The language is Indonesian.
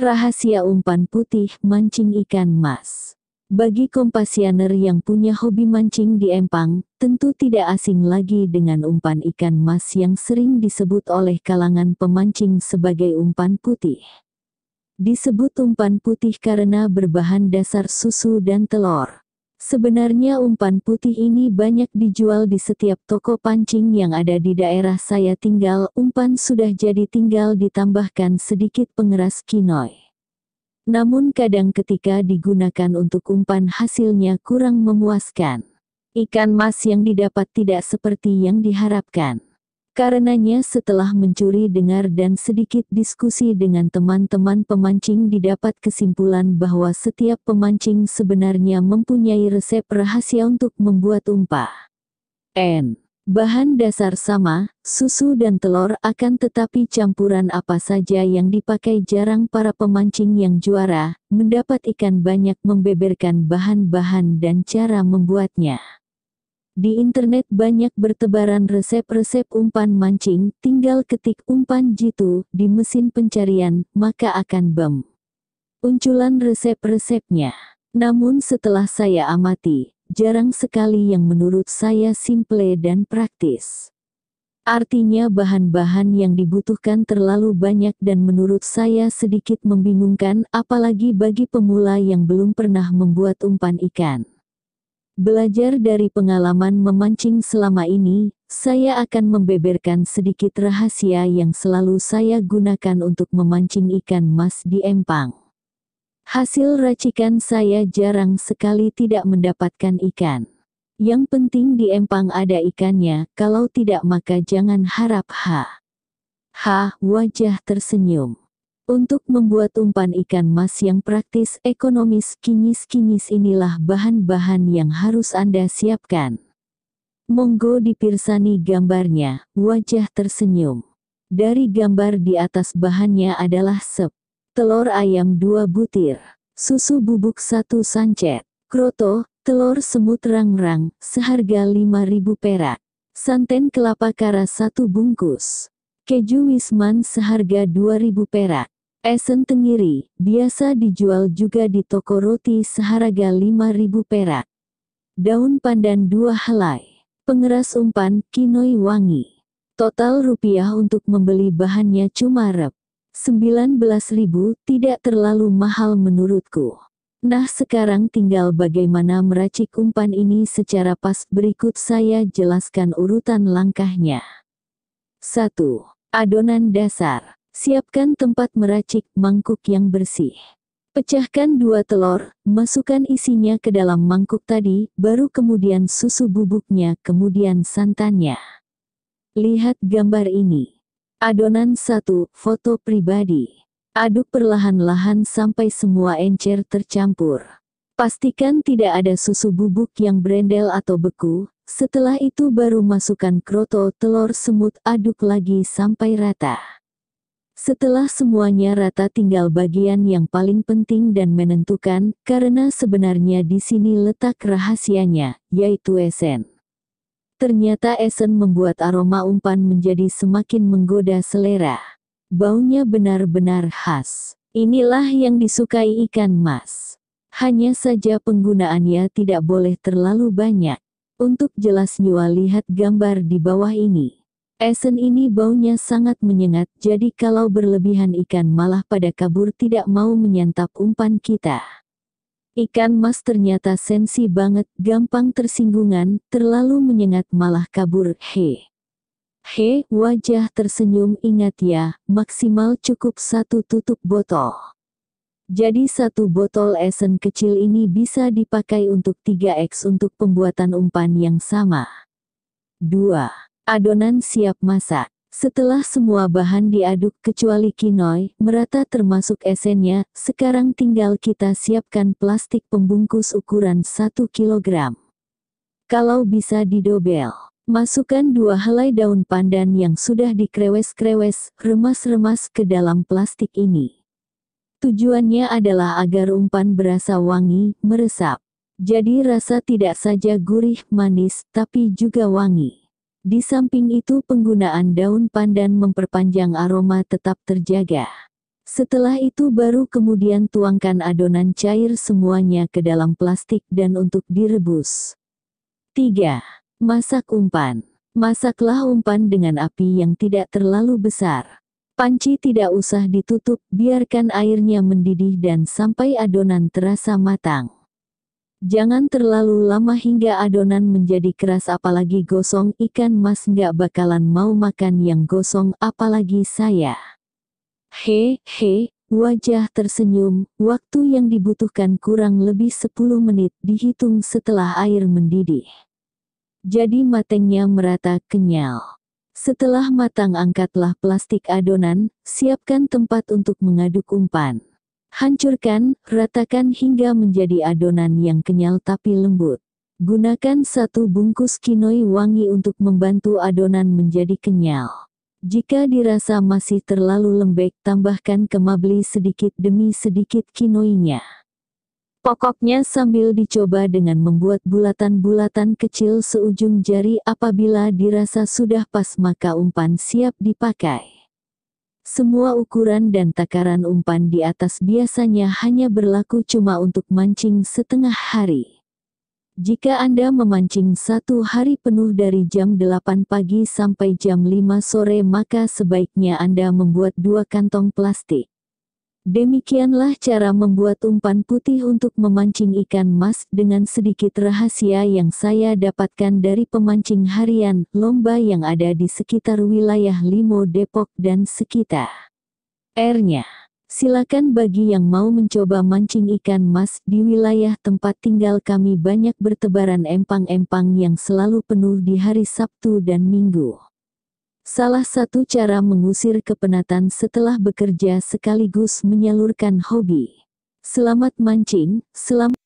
Rahasia umpan putih mancing ikan mas. Bagi kompasianer yang punya hobi mancing di empang, tentu tidak asing lagi dengan umpan ikan mas yang sering disebut oleh kalangan pemancing sebagai umpan putih. Disebut umpan putih karena berbahan dasar susu dan telur. Sebenarnya umpan putih ini banyak dijual di setiap toko pancing yang ada di daerah saya tinggal. Umpan sudah jadi tinggal ditambahkan sedikit pengeras kinoi. Namun kadang ketika digunakan untuk umpan hasilnya kurang memuaskan. Ikan mas yang didapat tidak seperti yang diharapkan. Karenanya setelah mencuri dengar dan sedikit diskusi dengan teman-teman pemancing didapat kesimpulan bahwa setiap pemancing sebenarnya mempunyai resep rahasia untuk membuat umpah. N. Bahan dasar sama, susu dan telur akan tetapi campuran apa saja yang dipakai jarang para pemancing yang juara, mendapat ikan banyak membeberkan bahan-bahan dan cara membuatnya. Di internet banyak bertebaran resep-resep umpan mancing, tinggal ketik umpan jitu di mesin pencarian, maka akan bem. Unculan resep-resepnya. Namun setelah saya amati, jarang sekali yang menurut saya simple dan praktis. Artinya bahan-bahan yang dibutuhkan terlalu banyak dan menurut saya sedikit membingungkan apalagi bagi pemula yang belum pernah membuat umpan ikan. Belajar dari pengalaman memancing selama ini, saya akan membeberkan sedikit rahasia yang selalu saya gunakan untuk memancing ikan mas di empang. Hasil racikan saya jarang sekali tidak mendapatkan ikan. Yang penting di empang ada ikannya, kalau tidak maka jangan harap ha. Ha, wajah tersenyum. Untuk membuat umpan ikan mas yang praktis, ekonomis, kinyis-kinyis inilah bahan-bahan yang harus Anda siapkan. Monggo dipirsani gambarnya, wajah tersenyum. Dari gambar di atas bahannya adalah sep, telur ayam 2 butir, susu bubuk 1 sancet, kroto, telur semut rang-rang, seharga 5000 perak, santen kelapa kara 1 bungkus, keju wisman seharga 2000 perak, Esen tengiri, biasa dijual juga di toko roti seharga 5000 perak. Daun pandan dua helai, pengeras umpan, kinoi wangi. Total rupiah untuk membeli bahannya cuma rep. 19.000 tidak terlalu mahal menurutku. Nah sekarang tinggal bagaimana meracik umpan ini secara pas berikut saya jelaskan urutan langkahnya. 1. Adonan dasar. Siapkan tempat meracik mangkuk yang bersih. Pecahkan dua telur, masukkan isinya ke dalam mangkuk tadi, baru kemudian susu bubuknya, kemudian santannya. Lihat gambar ini. Adonan satu foto pribadi. Aduk perlahan-lahan sampai semua encer tercampur. Pastikan tidak ada susu bubuk yang berendel atau beku, setelah itu baru masukkan kroto telur semut aduk lagi sampai rata. Setelah semuanya rata tinggal bagian yang paling penting dan menentukan, karena sebenarnya di sini letak rahasianya, yaitu esen. Ternyata esen membuat aroma umpan menjadi semakin menggoda selera. Baunya benar-benar khas. Inilah yang disukai ikan mas. Hanya saja penggunaannya tidak boleh terlalu banyak. Untuk jelas nyua lihat gambar di bawah ini. Esen ini baunya sangat menyengat, jadi kalau berlebihan ikan malah pada kabur tidak mau menyantap umpan kita. Ikan mas ternyata sensi banget, gampang tersinggungan, terlalu menyengat malah kabur, he. He, wajah tersenyum ingat ya, maksimal cukup satu tutup botol. Jadi satu botol esen kecil ini bisa dipakai untuk 3x untuk pembuatan umpan yang sama. 2. Adonan siap masak. Setelah semua bahan diaduk kecuali kinoi, merata termasuk esennya, sekarang tinggal kita siapkan plastik pembungkus ukuran 1 kg. Kalau bisa didobel, masukkan dua helai daun pandan yang sudah dikrewes-krewes, remas-remas ke dalam plastik ini. Tujuannya adalah agar umpan berasa wangi, meresap. Jadi rasa tidak saja gurih, manis, tapi juga wangi. Di samping itu penggunaan daun pandan memperpanjang aroma tetap terjaga. Setelah itu baru kemudian tuangkan adonan cair semuanya ke dalam plastik dan untuk direbus. 3. Masak umpan. Masaklah umpan dengan api yang tidak terlalu besar. Panci tidak usah ditutup, biarkan airnya mendidih dan sampai adonan terasa matang. Jangan terlalu lama hingga adonan menjadi keras apalagi gosong ikan mas nggak bakalan mau makan yang gosong apalagi saya. He, he, wajah tersenyum, waktu yang dibutuhkan kurang lebih 10 menit dihitung setelah air mendidih. Jadi matengnya merata kenyal. Setelah matang angkatlah plastik adonan, siapkan tempat untuk mengaduk umpan. Hancurkan, ratakan hingga menjadi adonan yang kenyal tapi lembut. Gunakan satu bungkus kinoi wangi untuk membantu adonan menjadi kenyal. Jika dirasa masih terlalu lembek, tambahkan kemabli sedikit demi sedikit kinoinya. Pokoknya sambil dicoba dengan membuat bulatan-bulatan kecil seujung jari apabila dirasa sudah pas maka umpan siap dipakai. Semua ukuran dan takaran umpan di atas biasanya hanya berlaku cuma untuk mancing setengah hari. Jika Anda memancing satu hari penuh dari jam 8 pagi sampai jam 5 sore maka sebaiknya Anda membuat dua kantong plastik. Demikianlah cara membuat umpan putih untuk memancing ikan mas dengan sedikit rahasia yang saya dapatkan dari pemancing harian lomba yang ada di sekitar wilayah Limo Depok dan sekitar. airnya. Silakan bagi yang mau mencoba mancing ikan mas di wilayah tempat tinggal kami banyak bertebaran empang-empang yang selalu penuh di hari Sabtu dan Minggu. Salah satu cara mengusir kepenatan setelah bekerja sekaligus menyalurkan hobi. Selamat mancing, selamat